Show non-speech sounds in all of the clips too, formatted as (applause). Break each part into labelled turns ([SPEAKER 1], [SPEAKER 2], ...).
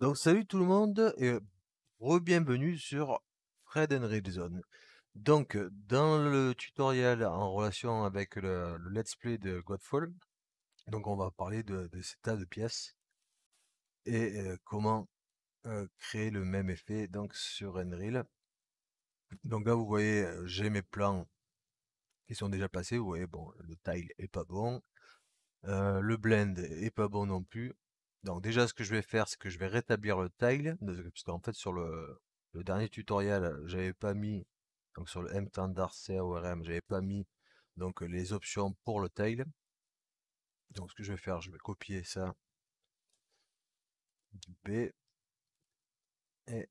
[SPEAKER 1] Donc salut tout le monde et re-bienvenue sur Fred and Zone. Donc euh, dans le tutoriel en relation avec le, let's play de Godfall, donc on va parler de, ces tas de pièces et euh, comment euh, créer le même effet donc sur Unreal. Donc là vous voyez j'ai mes plans qui sont déjà placés, vous voyez bon le tile est pas bon, le blend est pas bon non plus, donc déjà, ce que je vais faire, c'est que je vais rétablir le tile, parce qu'en fait, sur le, dernier tutoriel, j'avais pas mis, donc sur le mtandar CAORM, j'avais pas mis donc les options pour le tile. Donc ce que je vais faire, je vais copier ça du B et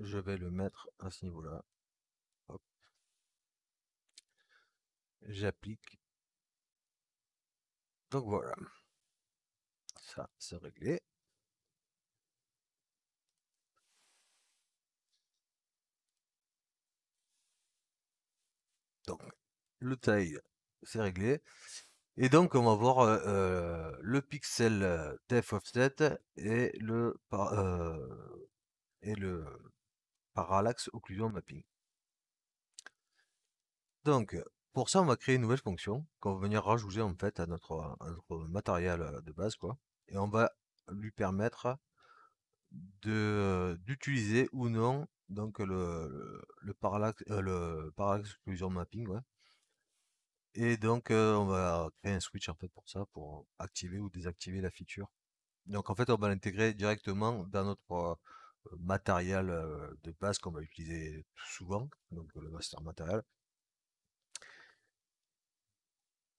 [SPEAKER 1] je vais le mettre à ce niveau-là. J'applique. Donc voilà. Ça, c'est réglé. Donc, le taille, c'est réglé. Et donc, on va voir euh, euh, le pixel euh, def offset et le, euh, et le parallax occlusion mapping. Donc, pour ça, on va créer une nouvelle fonction qu'on va venir rajouter en fait à notre, à notre matériel de base. quoi et on va lui permettre de d'utiliser ou non donc le, le, le euh, mapping et donc euh, on va créer un switch en fait pour ça pour activer ou désactiver la feature donc en fait on va l'intégrer directement dans notre euh, matériel de base qu'on va utiliser souvent donc le master matériel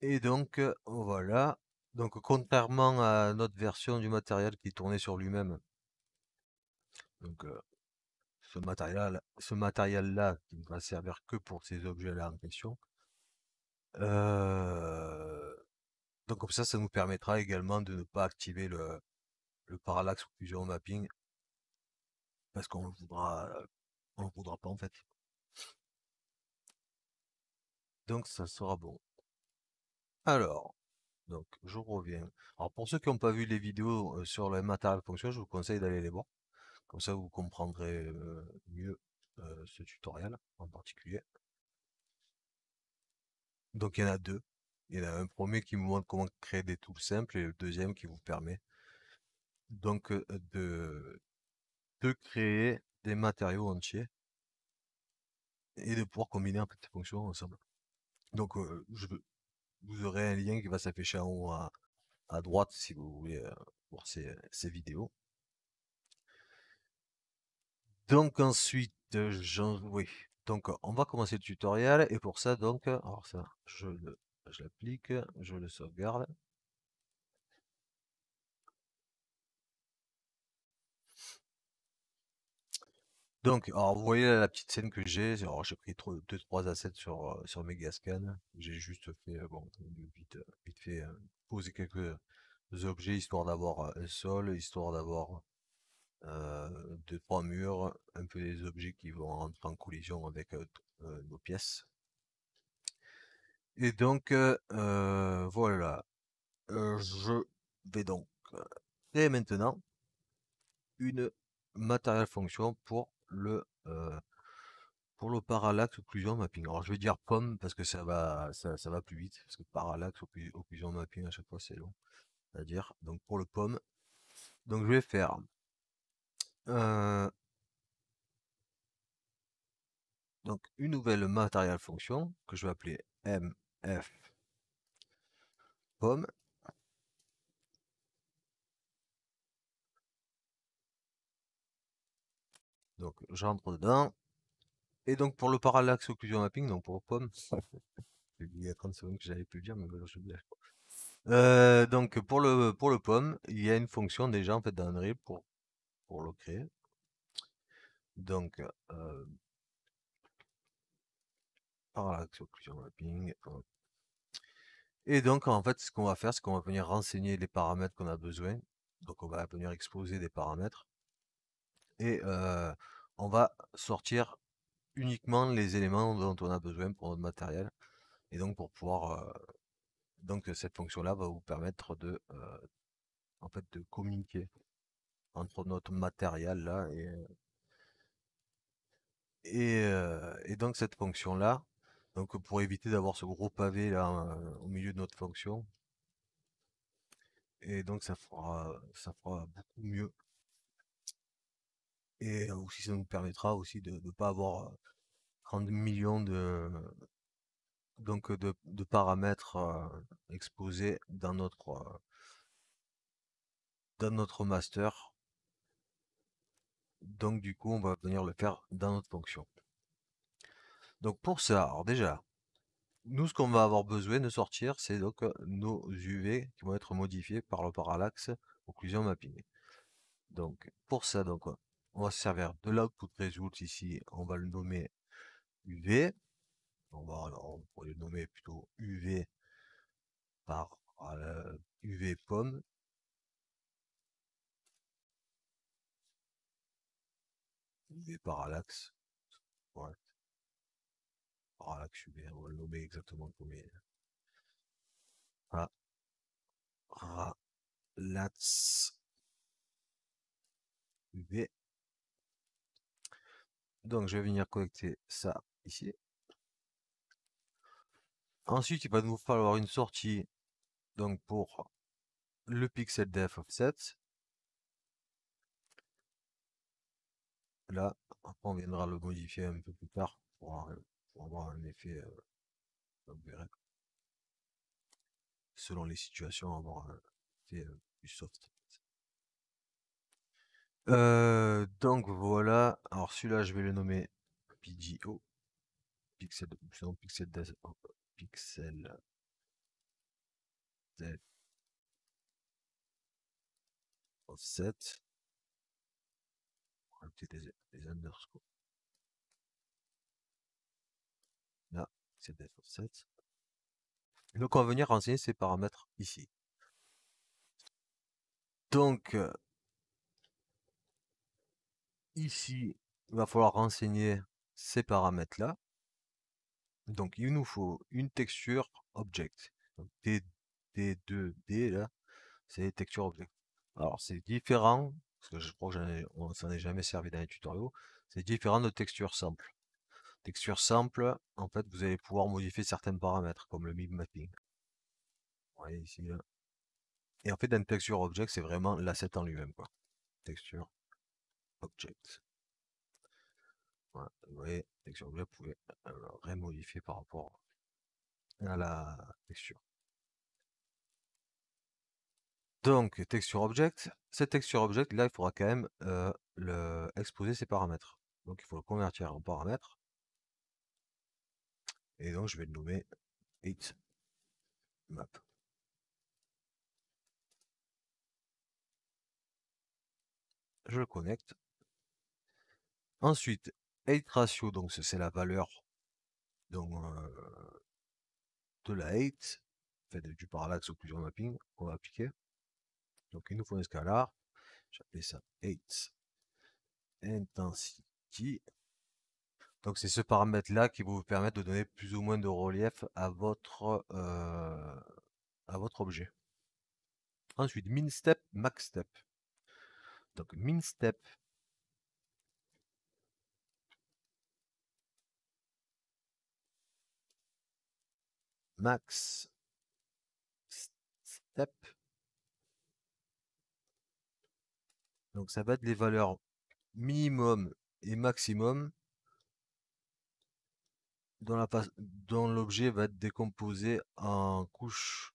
[SPEAKER 1] et donc voilà donc, contrairement à notre version du matériel qui tournait sur lui-même, donc ce matériel-là ce matériel qui ne va servir que pour ces objets-là en question. donc comme ça, ça nous permettra également de ne pas activer le, le parallaxe fusion mapping parce qu'on ne voudra, on le voudra pas en fait. Donc ça sera bon. Alors, donc, je reviens. Alors, pour ceux qui n'ont pas vu les vidéos sur le matériel fonctionnel, je vous conseille d'aller les voir. Comme ça, vous comprendrez mieux ce tutoriel en particulier. Donc, il y en a deux. Il y en a un premier qui vous montre comment créer des tools simples et le deuxième qui vous permet donc de, de créer des matériaux entiers et de pouvoir combiner en peu ces fonctions ensemble. Donc, je je, vous aurez un lien qui va s'afficher en haut à, droite si vous voulez euh, voir euh, ces, vidéos. Donc ensuite, euh, Donc on va commencer le tutoriel et pour ça donc, alors ça, je l'applique, je le sauvegarde. Donc, alors vous voyez la petite scène que j'ai, j'ai pris 2-3 assets sur, euh, sur Megascan, j'ai juste fait, euh, bon, euh, vite, fait, poser quelques objets, histoire d'avoir un sol, histoire d'avoir 2 trois murs, un peu des objets qui vont rentrer en collision avec nos pièces. Et donc, voilà, je vais donc créer maintenant une matériel fonction pour le pour le parallaxe occlusion mapping. Alors je vais dire pomme parce que ça va ça, va plus vite parce que parallaxe occlusion mapping à chaque fois c'est long à dire. Donc pour le pomme donc je vais faire donc une nouvelle matériel fonction que je vais appeler mf POM Donc j'entre dedans. Et donc pour le parallaxe occlusion mapping, donc pour pomme, (laughs) il y a 30 secondes que j'avais plus le dire, mais bon, je euh, donc pour le pour le pomme il y a une fonction déjà en fait dans Unreal pour, pour le créer. Donc euh, parallaxe occlusion mapping. Et donc, en fait, ce qu'on va faire, c'est qu'on va venir renseigner les paramètres qu'on a besoin. Donc, on va venir exposer des paramètres et euh, on va sortir uniquement les éléments dont on a besoin pour notre matériel. Et donc pour pouvoir euh, donc euh, cette fonction-là va vous permettre de en fait de communiquer entre notre matériel là et et, et donc cette fonction là donc pour éviter d'avoir ce gros pavé là au milieu de notre fonction et donc ça fera ça fera beaucoup mieux et aussi euh, ça nous permettra aussi de ne pas avoir 30 euh, millions de, donc euh, de, paramètres exposés dans notre, dans notre master. Donc du coup, on va venir le faire dans notre fonction. Donc pour ça, déjà, nous ce qu'on va avoir besoin de sortir, c'est donc nos UV qui vont être modifiés par le parallaxe occlusion mapping. Donc pour ça, donc on va se servir de l'output result ici, on va le nommer UV. On va, on le nommer plutôt UV par UV euh, pomme. UV parallaxe. Parallaxe UV, on va le nommer exactement comme il est. UV donc, je vais venir connecter ça ici. Ensuite, il va nous falloir une sortie donc pour le pixel def offset. Là, on viendra le modifier un peu plus tard pour, avoir un effet, euh, Selon les situations, avoir un effet euh, plus soft. Euh, donc voilà, alors celui-là, je vais le nommer PGO Pixel Pixel oh, Pixel Offset. Oh, des underscores. Là, Pixel Offset. Oh, donc on va venir renseigner ces paramètres ici. Donc euh, ici, il va falloir renseigner ces paramètres-là. Donc, il nous faut une texture object. Donc, T, 2 d là, c'est texture object. Alors, c'est différent, parce que je crois qu'on s'en est jamais servi dans les tutoriels, c'est différent de texture simple. Texture simple, en fait, vous allez pouvoir modifier certains paramètres, comme le mip mapping. voyez ici, là. Et en fait, dans texture object, c'est vraiment l'asset en lui-même, quoi. Texture Object. vous voyez, texture object vous pouvez euh, le remodifier par rapport à la texture. Donc, texture object, cette texture object, là, il faudra quand même euh, le, exposer ses paramètres. Donc, il faut le convertir en paramètres. Et donc, je vais le nommer it map. Je le connecte. Ensuite, height ratio, donc c'est la valeur donc, de la height, fait du parallaxe occlusion mapping qu'on va appliquer. Donc il nous faut un scalar, j'appelle ça height intensity. Donc c'est ce paramètre là qui va vous permettre de donner plus ou moins de relief à votre, à votre objet. Ensuite, min step, max step. Donc min step, max step. Donc ça va être les valeurs minimum et maximum dont, la, l'objet va être décomposé en couches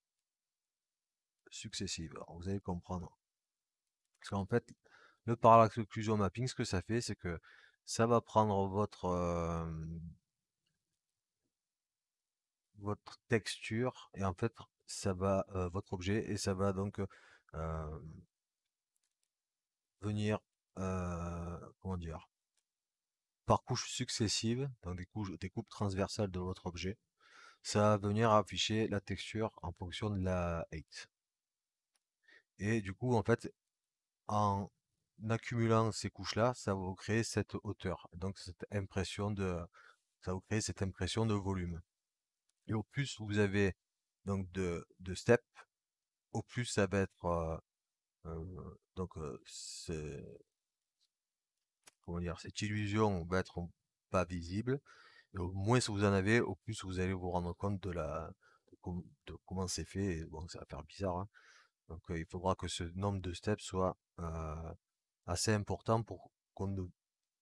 [SPEAKER 1] successives. vous allez comprendre. Parce qu'en fait, le parallaxe occlusion mapping, ce que ça fait, c'est que ça va prendre votre... Euh, votre texture et en fait ça va votre objet et ça va donc venir comment dire par couches successives donc des couches des coupes transversales de votre objet ça va venir afficher la texture en fonction de la height et du coup en fait en accumulant ces couches là ça va vous créer cette hauteur donc cette impression de ça va vous créer cette impression de volume et au plus vous avez donc de, steps, au plus ça va être euh, euh, donc euh, comment dire cette illusion va être pas visible. Et au moins si vous en avez, au plus vous allez vous rendre compte de la comment c'est fait. bon, ça va faire bizarre. Hein. Donc il faudra que ce nombre de steps soit assez important pour qu'on ne,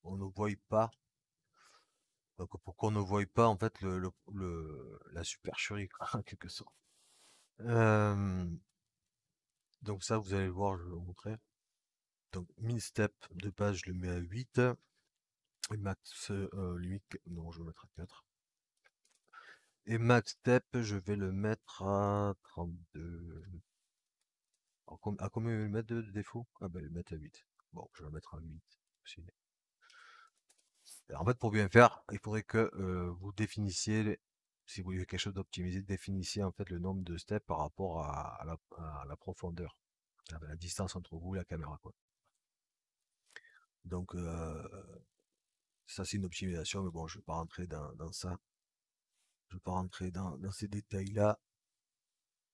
[SPEAKER 1] on ne pas pour qu'on ne voie pas en fait le, la supercherie en quelque sorte. donc ça vous allez voir, je vais vous montrer. Donc min step de base je le mets à 8. Et max euh, limite, non je vais le mettre à 4. Et max step je vais le mettre à 32. à combien le mettre de défaut Ah ben le mettre à 8. Bon je vais le mettre à 8 en fait, pour bien faire, il faudrait que vous définissiez, si vous voulez quelque chose d'optimisé, définissiez en fait le nombre de steps par rapport à, la, profondeur, la distance entre vous et la caméra. Quoi. Donc, ça c'est une optimisation, mais bon, je ne vais pas rentrer dans, ça. Je vais pas rentrer dans, dans ces détails-là.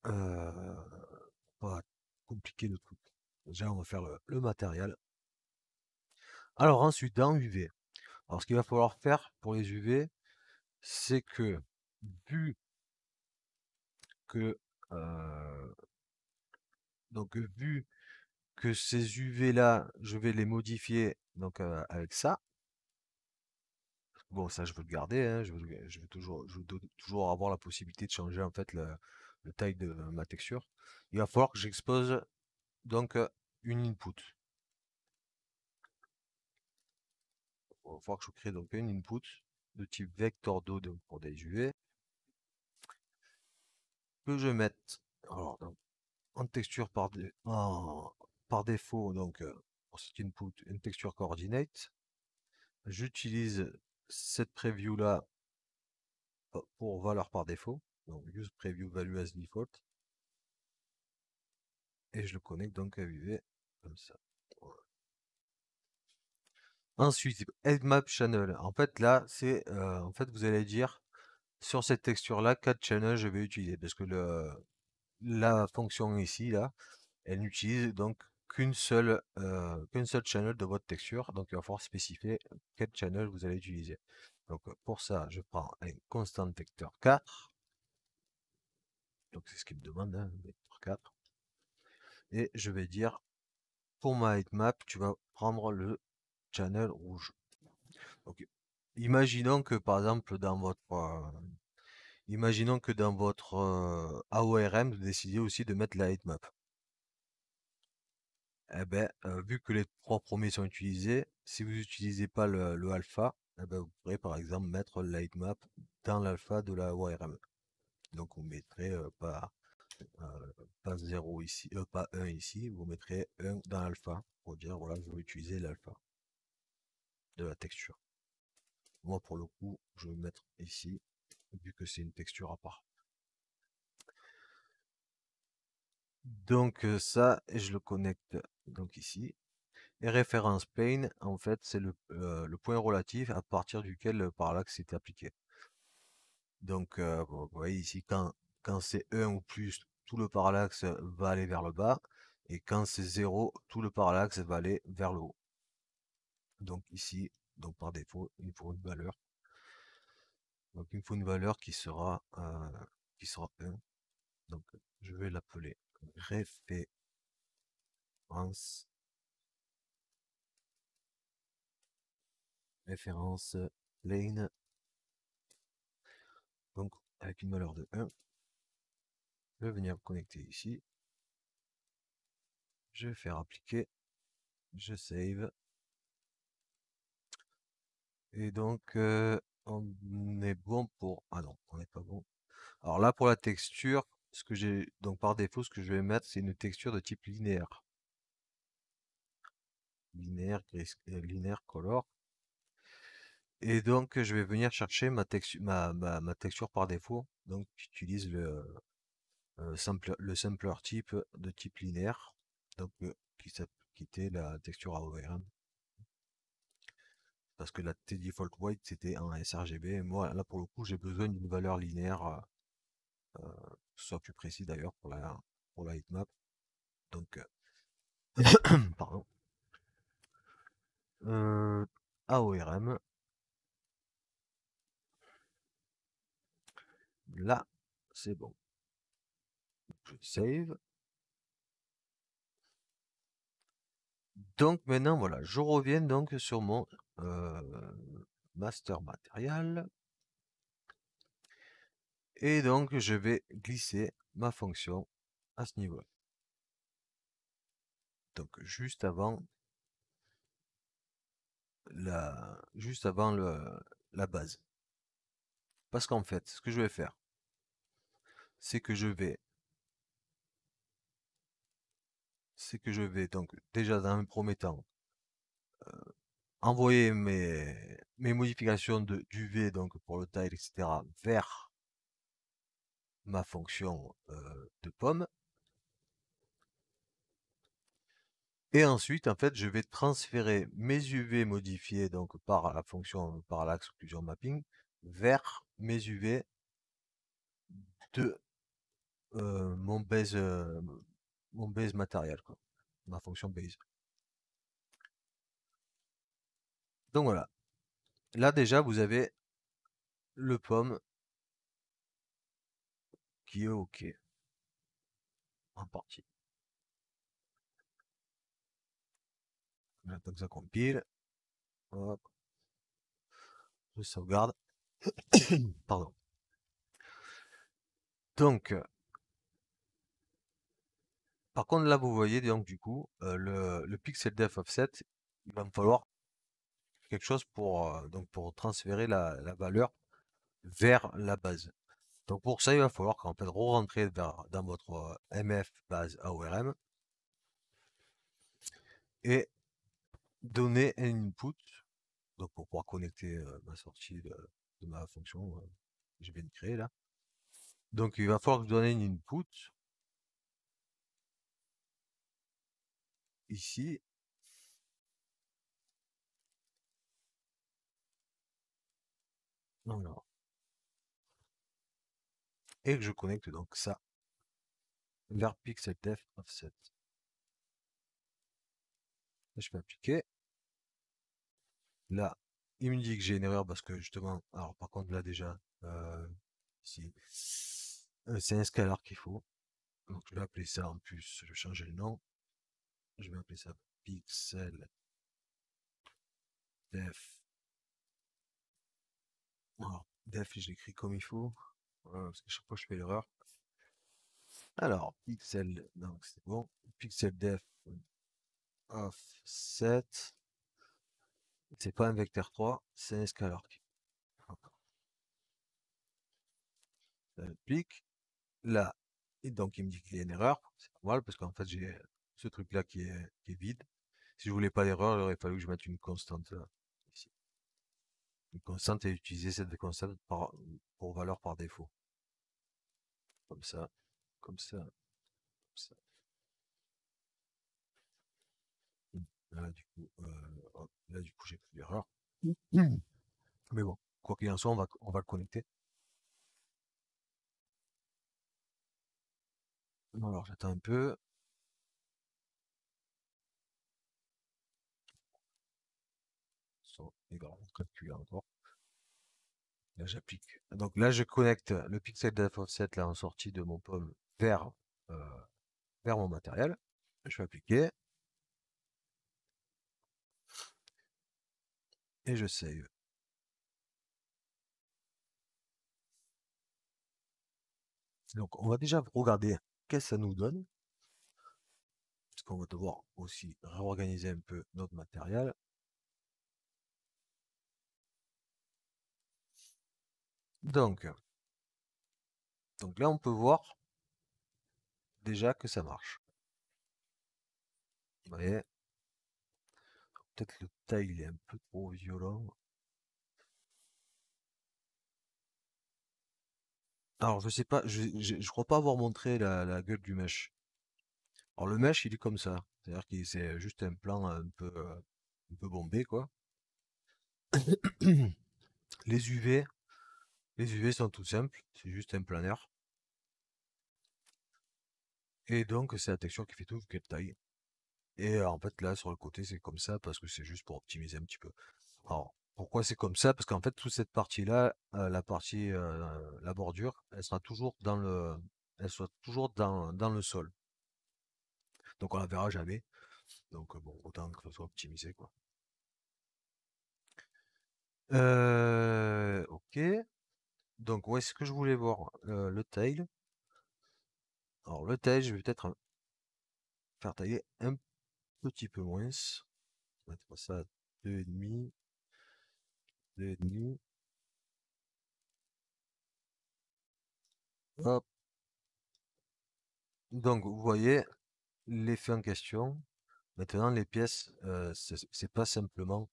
[SPEAKER 1] Euh, pas compliquer le truc. Déjà, on va faire le, le matériel. Alors ensuite, dans UV, alors, ce qu'il va falloir faire pour les UV, c'est que, vu que, euh, donc, vu que ces UV-là, je vais les modifier donc, euh, avec ça. Bon, ça, je veux le garder. Hein, je, veux, toujours, avoir la possibilité de changer, en fait, le, taille de ma texture. Il va falloir que j'expose, donc, euh, une input. on va voir que je crée donc une input de type vector d'eau pour des UV que je mette alors, en texture par, par défaut donc pour euh, cette input une texture coordinate j'utilise cette preview là euh, pour valeur par défaut donc use preview value as default et je le connecte donc à UV comme ça Ensuite, Headmap Channel. En fait, là, c'est euh, en fait, vous allez dire sur cette texture-là, quatre channels je vais utiliser parce que le, la fonction ici, là, elle n'utilise donc qu'une seule, euh, qu'une seule channel de votre texture. Donc, il va falloir spécifier quel channel vous allez utiliser. Donc, euh, pour ça, je prends un constant vector 4. Donc, c'est ce qu'il me demande, un hein, 4. Et je vais dire, pour ma map tu vas prendre le channel rouge. imaginons que par exemple dans votre euh, imaginons que dans votre euh, AORM, vous décidez aussi de mettre la heatmap. Eh ben, euh, vu que les trois premiers sont utilisés, si vous n'utilisez pas le, alpha, eh ben, vous pourrez par exemple mettre la heatmap dans l'alpha de la ORM. Donc vous mettrez pas, pas 0 ici, pas 1 ici, vous mettrez 1 dans l'alpha pour dire voilà, je vais utiliser l'alpha la texture. Moi, pour le coup, je vais mettre ici, vu que c'est une texture à part. Donc euh, ça, je le connecte donc ici. Et référence plane, en fait, c'est euh, le, point relatif à partir duquel le euh, parallaxe est appliqué. Donc, vous voyez ici, quand, quand c'est 1 ou plus, tout le parallaxe va aller vers le bas. Et quand c'est 0, tout le parallaxe va aller vers le haut. Donc ici, donc par défaut, il me faut une valeur. Donc il faut une valeur qui sera, euh, qui sera 1. Donc je vais l'appeler référence référence lane donc avec une valeur de 1 je vais venir connecter ici je vais faire appliquer je save et donc, on est bon pour ah non, on n'est pas bon. Alors là, pour la texture, ce que j'ai donc par défaut, ce que je vais mettre, c'est une texture de type linéaire. Linéaire, gris euh, linéaire color. Et donc, je vais venir chercher ma ma texture par défaut. Donc j'utilise le, simpler type de type linéaire, donc, euh, qui la texture AORM parce que la T-Default White, c'était en sRGB. Et moi, là, pour le coup, j'ai besoin d'une valeur linéaire, euh, euh, soit plus précis d'ailleurs, pour la, pour la heatmap. Donc, euh, (coughs) pardon. AORM. Là, c'est bon. Je save. Donc maintenant, voilà, je reviens donc sur mon euh, master matériel. Et donc, je vais glisser ma fonction à ce niveau Donc, juste avant la, juste avant le, la base. Parce qu'en fait, ce que je vais faire, c'est que je vais c'est que je vais donc déjà dans un premier temps euh, envoyer mes, mes modifications de, UV donc pour le taille etc., vers ma fonction euh, de pomme. Et ensuite, en fait, je vais transférer mes UV modifiés donc par la fonction, par l'axe occlusion mapping, vers mes UV de euh, mon base, euh, mon base matériel, ma fonction base. Donc voilà. Là déjà, vous avez le pomme qui est OK. En partie. J'attends que ça compile. Hop. Je sauvegarde. (coughs) Pardon. Donc, euh, par contre, là, vous voyez, donc, du coup, euh, le, le pixel def offset, il va me falloir quelque chose pour, euh, donc pour transférer la, valeur vers la base. Donc pour ça, il va falloir qu'en fait re-rentrer dans votre euh, MF base ORM et donner un input donc pour pouvoir connecter euh, ma sortie de, ma fonction que je viens de créer là. Donc il va falloir donner une input ici Et que je connecte donc ça vers def Offset. Je peux appliquer. Là, il me dit que j'ai une erreur parce que justement, alors par contre là déjà, euh, euh, c'est un scalar qu'il faut. Donc je vais appeler ça en plus, je vais changer le nom. Je vais appeler ça Pixel Def alors, def, je l'écris comme il faut. parce que chaque fois, je fais l'erreur. Alors, pixel, donc c'est bon. Pixel def offset. C'est pas un vecteur 3, c'est un scalar. Ça applique. Là, et donc il me dit qu'il y a une erreur. C'est normal parce qu'en fait, j'ai ce truc là qui est, vide. Si je voulais pas d'erreur, il aurait fallu que je mette une constante là. Euh, une constante et utiliser cette constante par, pour valeur par défaut. Comme ça, comme ça, comme ça. Hum, euh, oh, là, du coup, j'ai plus d'erreur. Mmh, mmh. Mais bon, quoi qu'il en soit, on va, on va le connecter. Alors, j'attends un peu. Et encore. Là, j'applique. Donc là, je connecte le pixel depth offset là, en sortie de mon pomme vers, euh, vers mon matériel. Je vais appliquer. Et je save. Donc, on va déjà regarder qu'est-ce que ça nous donne. Parce qu'on va devoir aussi réorganiser un peu notre matériel. Donc, euh, donc là, on peut voir déjà que ça marche. Vous voyez Peut-être le taille est un peu trop violent. Alors, je sais pas, je, crois pas avoir montré la, gueule du mesh. Alors, le mesh, il est comme ça. C'est-à-dire que c'est juste un plan un peu, euh, un peu bombé, quoi. (clears throat) Les UV, les UV sont tout simples, c'est juste un planeur. Et donc c'est la texture qui fait tout, quelle taille. Et euh, en fait là sur le côté c'est comme ça parce que c'est juste pour optimiser un petit peu. Alors pourquoi c'est comme ça Parce qu'en fait toute cette partie là, euh, la partie, euh, la bordure, elle sera toujours dans le, elle sera toujours dans, le sol. Donc on la verra jamais. Donc bon, autant que ce soit optimisé quoi. ok. Donc, où est-ce que je voulais voir le tail Alors, le tail, je vais peut-être faire tailler un petit peu moins. Je mettre ça à 2,5. 2,5. Hop. Donc, vous voyez l'effet en question. Maintenant, les pièces, c'est pas simplement,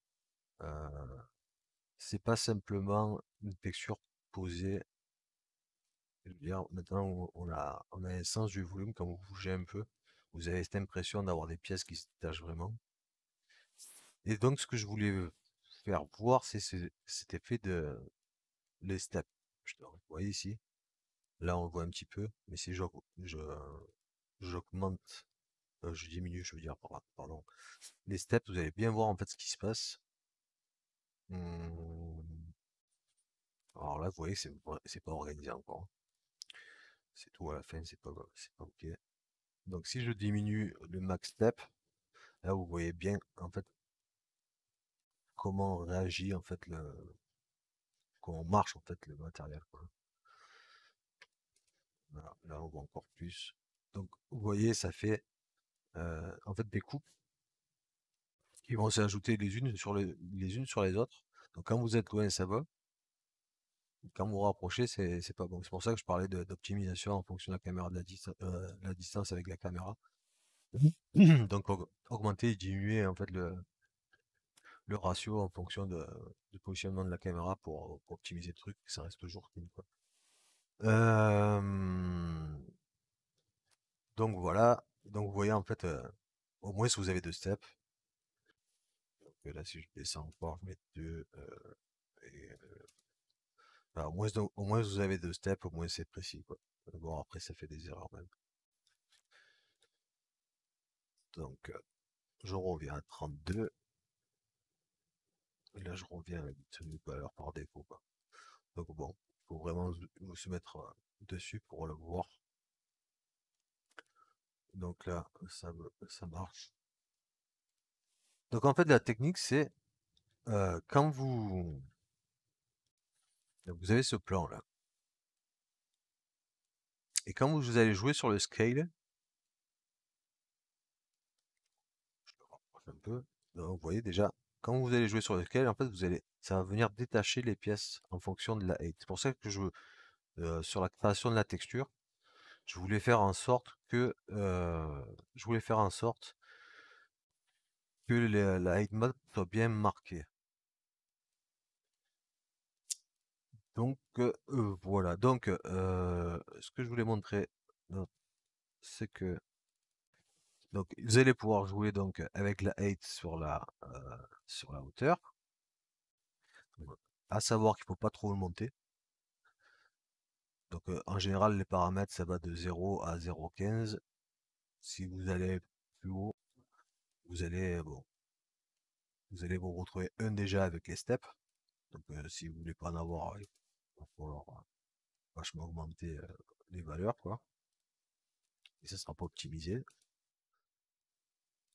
[SPEAKER 1] c'est pas simplement une texture poser. maintenant, on a, un sens du volume quand vous bougez un peu. Vous avez cette impression d'avoir des pièces qui se détachent vraiment. Et donc, ce que je voulais faire voir, c'est cet effet de les steps. Vous voyez ici, là, on voit un petit peu, mais si j'augmente, je, euh, je diminue, je veux dire, pardon, les steps, vous allez bien voir en fait ce qui se passe. Mmh. Alors là, vous voyez, c'est pas organisé encore. C'est tout à la fin, c'est pas, pas OK. Donc si je diminue le max step, là vous voyez bien en fait comment réagit en fait le comment marche en fait le matériel. là on voit encore plus. Donc vous voyez ça fait euh, en fait des coupes qui vont s'ajouter les unes sur les unes sur les autres. Donc quand vous êtes loin ça va, quand vous rapprochez, c'est pas bon. C'est pour ça que je parlais d'optimisation en fonction de la caméra, de la, euh, la distance avec la caméra. Mmh. (clears throat) Donc augmenter et diminuer en fait le, le ratio en fonction de, du positionnement de la caméra pour, optimiser le truc, ça reste toujours clean. donc voilà, donc vous voyez en fait, euh, au moins si vous avez deux steps, donc là si je descends encore, je mets deux, euh, et, au, moins, vous avez deux steps, au moins c'est précis. Quoi. Bon, après, ça fait des erreurs même. Donc, euh, je reviens à 32. Et là, je reviens à une valeur par défaut. Donc, bon, il faut vraiment vous se mettre euh, dessus pour le voir. Donc là, ça, ça marche. Donc en fait, la technique, c'est euh, quand vous donc vous avez ce plan là. Et quand vous allez jouer sur le scale, je le rapproche un peu, vous voyez déjà, quand vous allez jouer sur le scale, en fait, vous allez, ça va venir détacher les pièces en fonction de la height. C'est pour ça que je, veux sur la création de la texture, je voulais faire en sorte que, euh, je voulais faire en sorte que la height mode soit bien marquée. Donc voilà. Donc ce que je voulais montrer, c'est que donc vous allez pouvoir jouer donc avec la 8 sur la sur la hauteur. Donc, à savoir qu'il faut pas trop le monter. Donc en général les paramètres ça va de 0 à 0,15. Si vous allez plus haut, vous allez bon, vous allez vous retrouver un déjà avec les steps. Donc si vous voulez pas en avoir, va falloir euh, vachement augmenter euh, les valeurs, quoi. Et ça sera pas optimisé.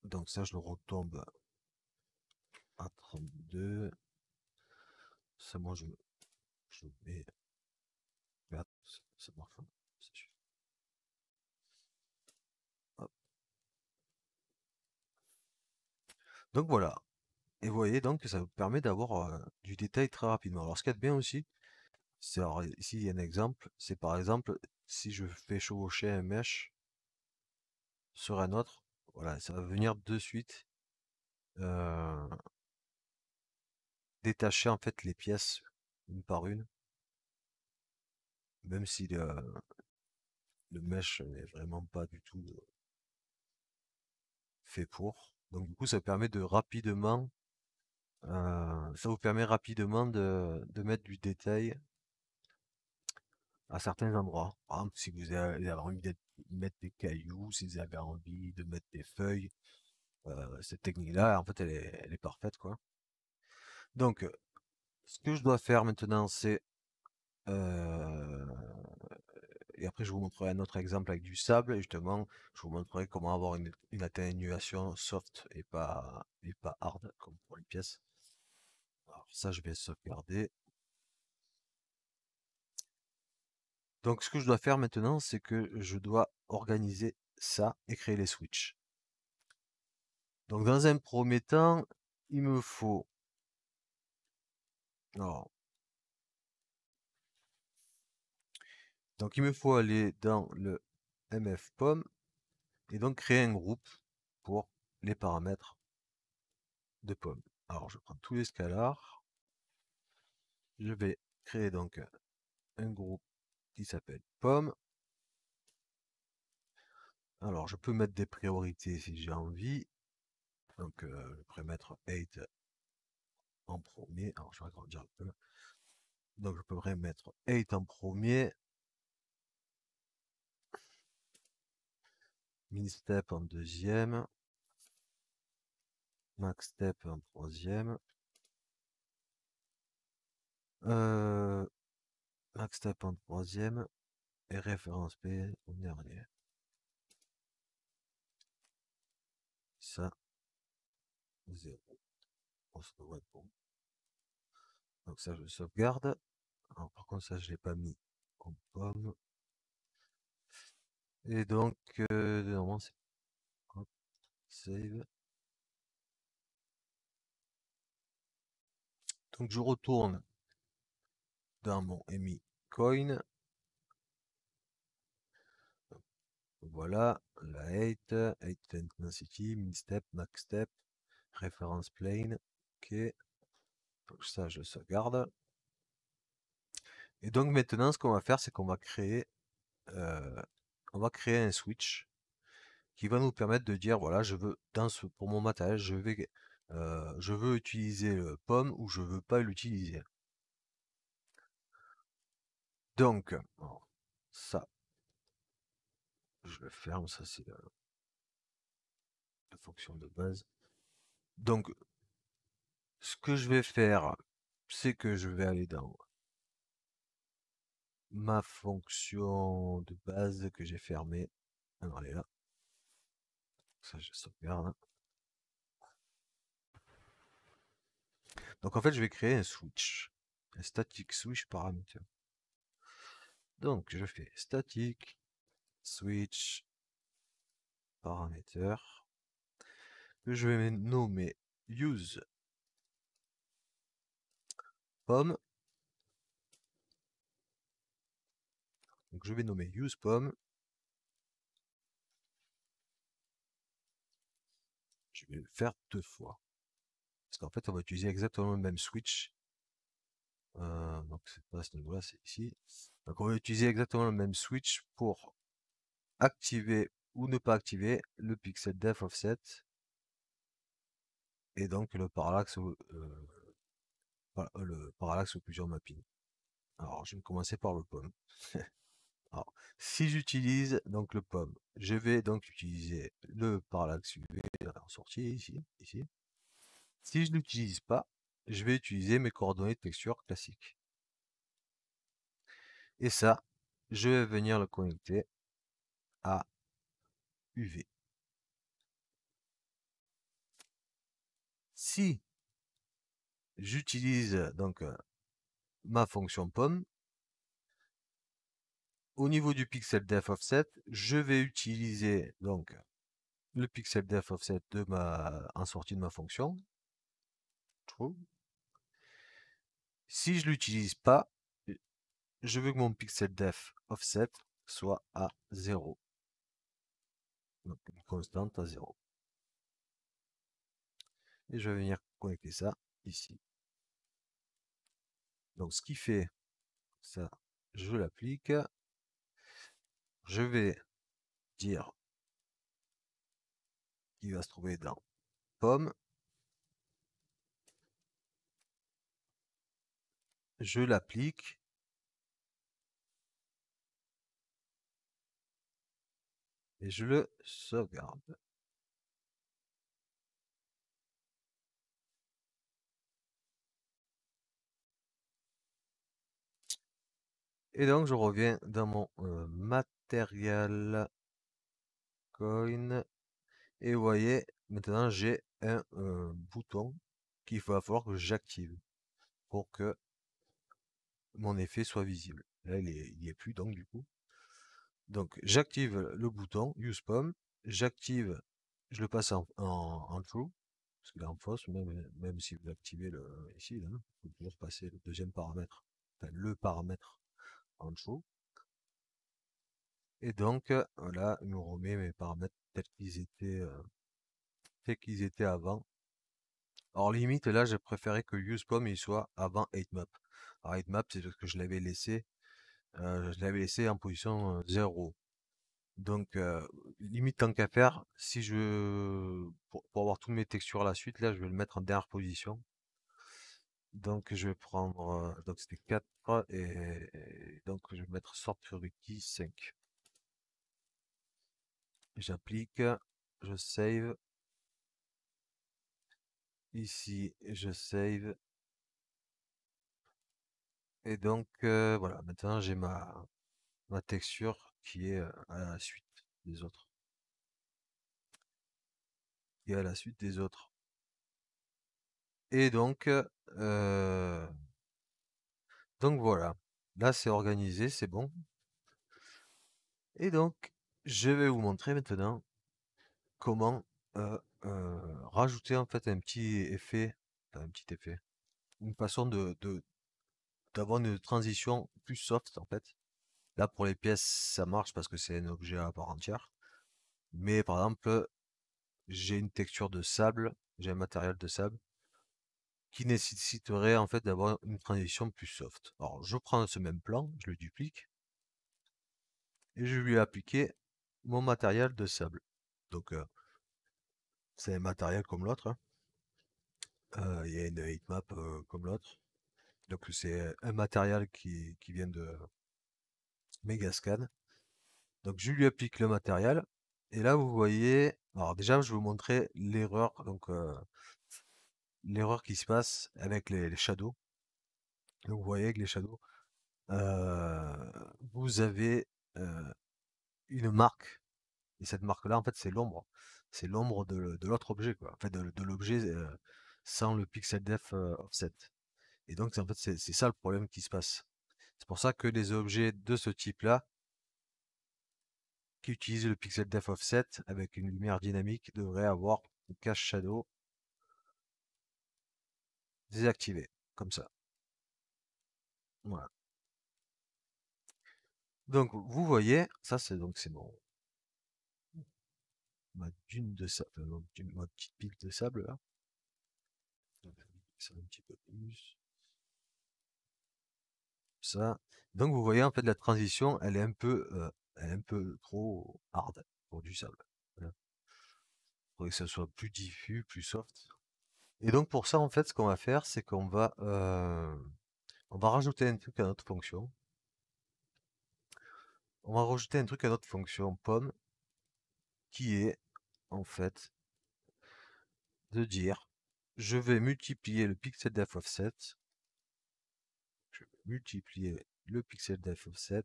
[SPEAKER 1] Donc ça, je le retombe à 32. Ça, moi, je, je mets... Ça marche. Hein, donc voilà. Et vous voyez donc que ça vous permet d'avoir euh, du détail très rapidement. Alors ce qu'il y bien aussi, ici, il y a un exemple. C'est par exemple, si je fais chevaucher un mèche sur un autre, voilà, ça va venir de suite euh, détacher en fait les pièces une par une. Même si le, mèche n'est vraiment pas du tout euh, fait pour. Donc du coup, ça permet de rapidement, euh, ça vous permet rapidement de, de mettre du détail certains endroits. si vous avez, envie de mettre des cailloux, si vous avez envie de mettre des feuilles, euh, cette technique-là, en fait, elle est, parfaite. quoi. Donc, euh, ce que je dois faire maintenant, c'est... Euh, et après, je vous montrerai un autre exemple avec du sable. justement, je vous montrerai comment avoir une, atténuation soft et pas, et pas hard, comme pour les pièces. ça, je vais sauvegarder. Donc ce que je dois faire maintenant, c'est que je dois organiser ça et créer les switches. Donc dans un premier temps, il me faut... Donc il me faut aller dans le MF mfpom et donc créer un groupe pour les paramètres de POM. Alors je prends tous les scalars. Je vais créer donc un groupe qui s'appelle pomme. Alors, je peux mettre des priorités si j'ai envie. Donc, euh, je pourrais mettre 8 en premier. Alors, je vais agrandir un peu. Donc, je pourrais mettre 8 en premier. min step en deuxième. Max step en troisième. Euh, max-tap en troisième et référence P en dernier. Ça, zéro. On se revoit bon. Donc ça, je sauvegarde. Alors, par contre, ça, je l'ai pas mis en pomme. Et donc, euh, normalement, c'est save. Donc, je retourne dans mon Emi Coin. Voilà, la 8, 8 intensity, Min step max step, référence plane. Ok, donc ça je sauvegarde. Et donc maintenant ce qu'on va faire c'est qu'on va créer euh, on va créer un switch qui va nous permettre de dire voilà je veux dans ce pour mon matériel je vais euh, je veux utiliser le pomme ou je veux pas l'utiliser donc, ça, je le ferme, ça c'est la, fonction de base. Donc, ce que je vais faire, c'est que je vais aller dans ma fonction de base que j'ai fermée. Alors, elle est là. Ça, je sauvegarde. Hein. Donc, en fait, je vais créer un switch, un static switch parameter. Donc, je fais statique, switch, paramètre que je vais nommer use pomme. Donc, je vais nommer use pomme. Je vais le faire deux fois. Parce qu'en fait, on va utiliser exactement le même switch. Euh, donc, c'est pas à ce niveau-là, c'est ici. Donc on va utiliser exactement le même switch pour activer ou ne pas activer le pixel def offset et donc le parallaxe euh, euh, le parallaxe ou plusieurs mappings. Alors je vais commencer par le pomme. (laughs) si j'utilise donc le pomme, je vais donc utiliser le parallaxe UV en sortie ici, ici. Si je n'utilise pas, je vais utiliser mes coordonnées de texture classiques. Et ça, je vais venir le connecter à UV. Si j'utilise euh, donc euh, ma fonction pomme, au niveau du pixel def offset, je vais utiliser donc le pixel def offset de ma, en sortie de ma fonction. Si je l'utilise pas, je veux que mon pixel def offset soit à 0. Donc une constante à 0. Et je vais venir connecter ça ici. Donc ce qui fait ça, je l'applique. Je vais dire qu'il va se trouver dans pomme. Je l'applique Et je le sauvegarde. Et donc, je reviens dans mon matériel coin. Et vous voyez, maintenant, j'ai un bouton qu'il va falloir que j'active pour que mon effet soit visible. Là, il n'y est plus, donc du coup, donc j'active le bouton Use j'active, je le passe en, True, parce qu'il est en fausse, même, euh, même si vous activez le, ici, il faut toujours passer le deuxième paramètre, enfin le paramètre en True. Et donc, euh, voilà, il nous remet mes paramètres tels qu'ils étaient, euh, tels qu'ils étaient avant. Alors limite, là, j'ai préféré que UsePom il soit avant 8map. Alors 8map, c'est parce que je l'avais laissé euh, je l'avais laissé en position 0. Donc, limite, tant qu'à faire, si je pour, avoir toutes mes textures à la suite, là, je vais le mettre en dernière position. Donc, je vais prendre, donc c'était 4, et, donc je vais mettre sort qui 5. J'applique, je save. Ici, je save, et donc, euh, voilà, maintenant j'ai ma ma texture qui est, euh, à la suite des autres. Qui à la suite des autres. Et donc, euh, donc voilà. Là, c'est organisé, c'est bon. Et donc, je vais vous montrer maintenant comment, rajouter en fait un petit effet, un petit effet, une façon de d'avoir une transition plus soft en fait. Là pour les pièces ça marche parce que c'est un objet à part entière. Mais par exemple, j'ai une texture de sable, j'ai un matériel de sable qui nécessiterait en fait d'avoir une transition plus soft. Alors je prends ce même plan, je le duplique et je lui ai mon matériel de sable. Donc euh, c'est un matériel comme l'autre. Hein. Euh, il y a une heatmap euh, comme l'autre. Donc c'est un matériel qui, vient de Megascan. Donc je lui applique le matériel. Et là, vous voyez, alors déjà, je vais vous montrer l'erreur, donc l'erreur qui se passe avec les, shadows. Donc vous voyez que les shadows, vous avez une marque. Et cette marque-là, en fait, c'est l'ombre. C'est l'ombre de, l'autre objet, quoi. En fait, de l'objet sans le pixel def offset. Et donc, en fait, c'est ça le problème qui se passe. C'est pour ça que les objets de ce type-là, qui utilisent le pixel def offset avec une lumière dynamique, devraient avoir le cache shadow désactivé, comme ça. Voilà. Donc, vous voyez, ça c'est donc c'est mon ma dune de sable, ma petite pile de sable là. Ça un petit peu plus ça. Donc vous voyez en fait la transition, elle est un peu, euh, un peu trop hard pour du sable. Voilà. Il que ce soit plus diffus, plus soft. Et donc pour ça en fait, ce qu'on va faire, c'est qu'on va, euh, on va rajouter un truc à notre fonction. On va rajouter un truc à notre fonction pomme qui est en fait de dire je vais multiplier le pixel def offset multiplier le pixel d'info7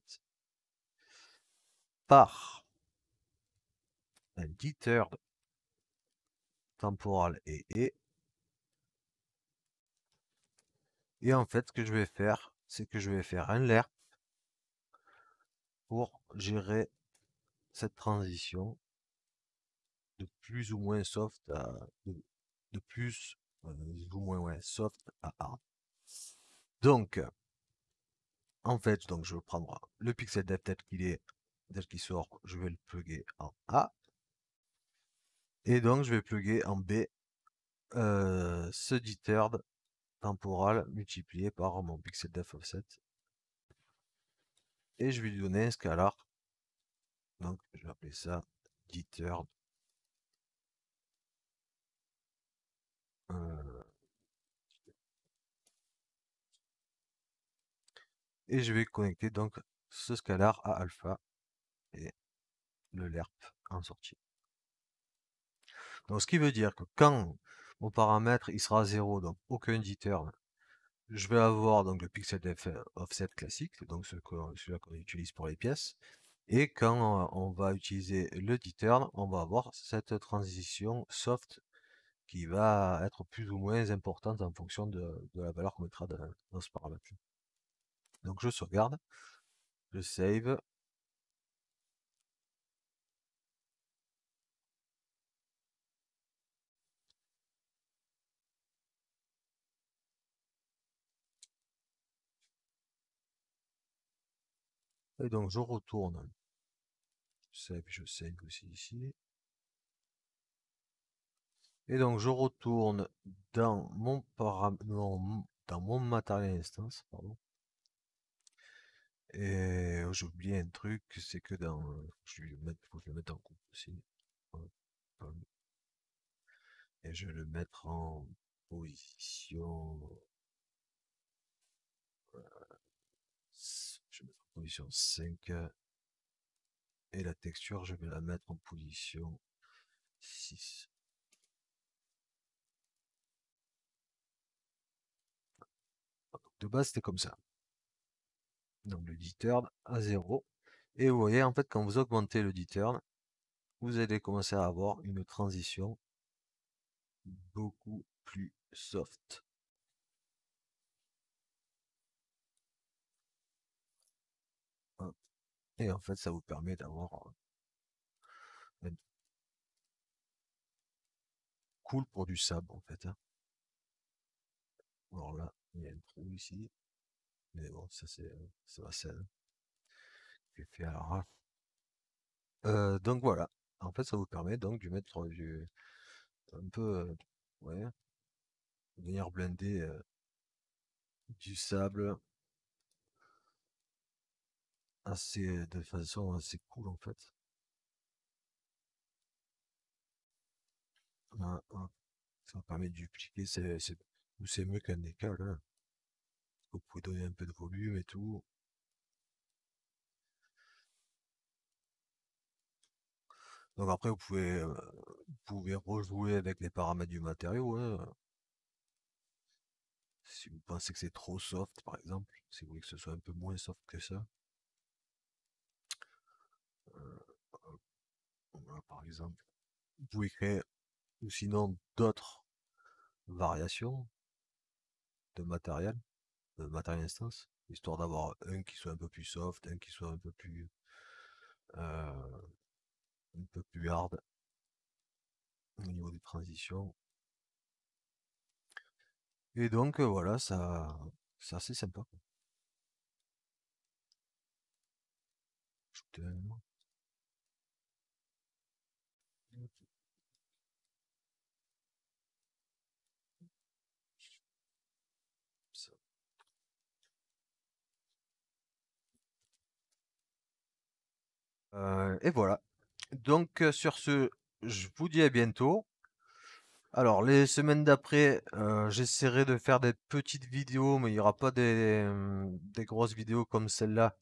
[SPEAKER 1] par un third temporal et, et et en fait ce que je vais faire c'est que je vais faire un lerp pour gérer cette transition de plus ou moins soft à de, plus euh, ou moins soft à hard donc en fait, donc je vais prendre le pixel dev tel qu'il est, tel qu'il sort, je vais le plugger en A. Et donc je vais plugger en B ce euh, Ditherd temporal multiplié par mon pixel def offset. Et je vais lui donner un scalar. Donc je vais appeler ça dithird et je vais connecter donc ce scalar à alpha et le lerp en sortie. Donc ce qui veut dire que quand mon paramètre il sera 0, donc aucun jitter, je vais avoir donc le pixel euh, offset classique, donc celui qu'on utilise pour les pièces, et quand euh, on va utiliser le D-turn, on va avoir cette transition soft qui va être plus ou moins importante en fonction de, la valeur qu'on mettra dans ce paramètre. Donc je sauvegarde, je save. Et donc je retourne. Je save, je save aussi ici. Et donc je retourne dans mon, param... dans mon matériel instance, pardon. Et j'ai oublié un truc, c'est que dans. Je vais le mettre, en coupe aussi. Et je vais le mettre en position. Euh, je vais mettre en position 5. Euh, et la texture, je vais la mettre en position 6. De base, c'était comme ça donc le d à 0. Et vous voyez, en fait, quand vous augmentez le d vous allez commencer à avoir une transition beaucoup plus soft. Et en fait, ça vous permet d'avoir euh, cool pour du sable en fait. Hein. Alors là, il y a un trou ici. Mais bon, ça c'est euh, ma scène. alors. Hein. Euh, donc voilà. En fait, ça vous permet donc de mettre un peu euh, ouais, venir blender du sable assez de façon assez cool en fait. Hein, hein. Ça permet de dupliquer, c'est mieux qu'un décal vous pouvez donner un peu de volume et tout. Donc après, vous pouvez, euh, vous pouvez rejouer avec les paramètres du matériau. Hein. Si vous pensez que c'est trop soft, par exemple, si vous voulez que ce soit un peu moins soft que ça. Euh, par exemple, vous pouvez créer, ou sinon, d'autres variations de matériel bataille instance, histoire d'avoir un qui soit un peu plus soft, un qui soit un peu plus euh, un peu plus hard au niveau des transitions. Et donc euh, voilà, ça c'est assez sympa. Euh, et voilà. Donc sur ce, je vous dis à bientôt. Alors les semaines d'après, j'essaierai de faire des petites vidéos, mais il n'y aura pas mmh, des, grosses vidéos comme celle-là.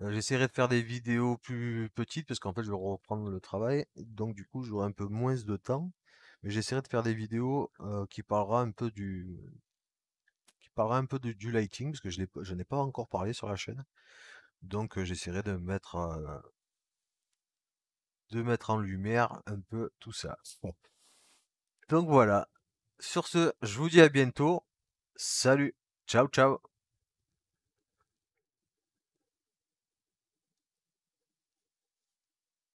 [SPEAKER 1] j'essaierai de faire des vidéos plus petites, parce qu'en fait je vais reprendre le travail, donc du coup j'aurai un peu moins de temps. Mais j'essaierai de faire des vidéos qui parlera un peu du qui parlera un peu du lighting, parce que je n'ai pas encore parlé sur la chaîne. Donc, j'essaierai de mettre, de mettre en lumière un peu tout ça. Donc voilà. Sur ce, je vous dis à bientôt. Salut. Ciao, ciao.